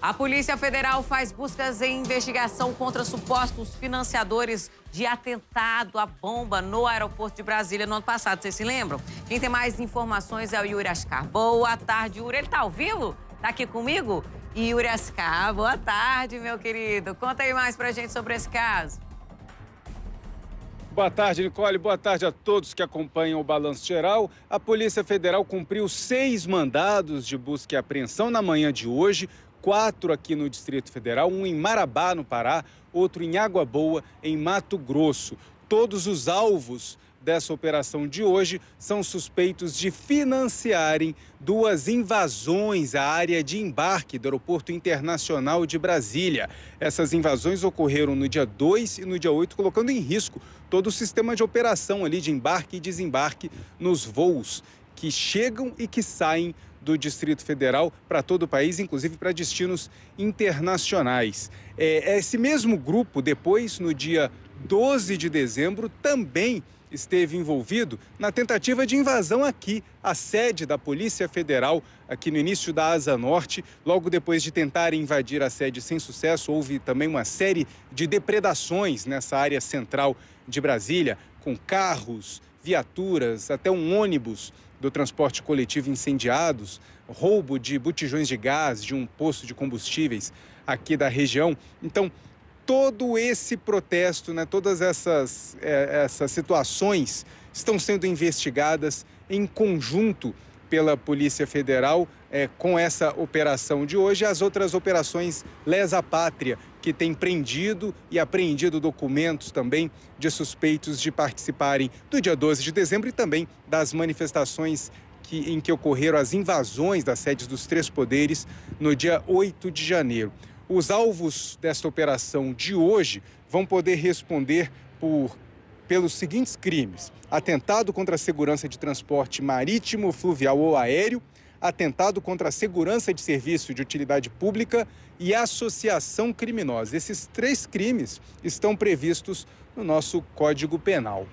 A Polícia Federal faz buscas em investigação contra supostos financiadores de atentado à bomba no aeroporto de Brasília no ano passado. Vocês se lembram? Quem tem mais informações é o Yuri Ascar. Boa tarde, Yuri. Ele tá ao vivo? Tá aqui comigo? Yuri Ascar, boa tarde, meu querido. Conta aí mais pra gente sobre esse caso. Boa tarde, Nicole. Boa tarde a todos que acompanham o Balanço Geral. A Polícia Federal cumpriu seis mandados de busca e apreensão na manhã de hoje quatro aqui no Distrito Federal, um em Marabá, no Pará, outro em Água Boa, em Mato Grosso. Todos os alvos dessa operação de hoje são suspeitos de financiarem duas invasões à área de embarque do Aeroporto Internacional de Brasília. Essas invasões ocorreram no dia 2 e no dia 8, colocando em risco todo o sistema de operação ali de embarque e desembarque nos voos que chegam e que saem do Distrito Federal para todo o país, inclusive para destinos internacionais. É, esse mesmo grupo, depois, no dia 12 de dezembro, também esteve envolvido na tentativa de invasão aqui, a sede da Polícia Federal, aqui no início da Asa Norte. Logo depois de tentar invadir a sede sem sucesso, houve também uma série de depredações nessa área central de Brasília, com carros, viaturas, até um ônibus do transporte coletivo incendiados, roubo de botijões de gás de um posto de combustíveis aqui da região. Então, todo esse protesto, né, todas essas, é, essas situações estão sendo investigadas em conjunto pela Polícia Federal é, com essa operação de hoje, as outras operações Lesa Pátria, que tem prendido e apreendido documentos também de suspeitos de participarem do dia 12 de dezembro e também das manifestações que, em que ocorreram as invasões das sedes dos três poderes no dia 8 de janeiro. Os alvos desta operação de hoje vão poder responder por pelos seguintes crimes: atentado contra a segurança de transporte marítimo, fluvial ou aéreo, atentado contra a segurança de serviço de utilidade pública e associação criminosa. Esses três crimes estão previstos no nosso Código Penal.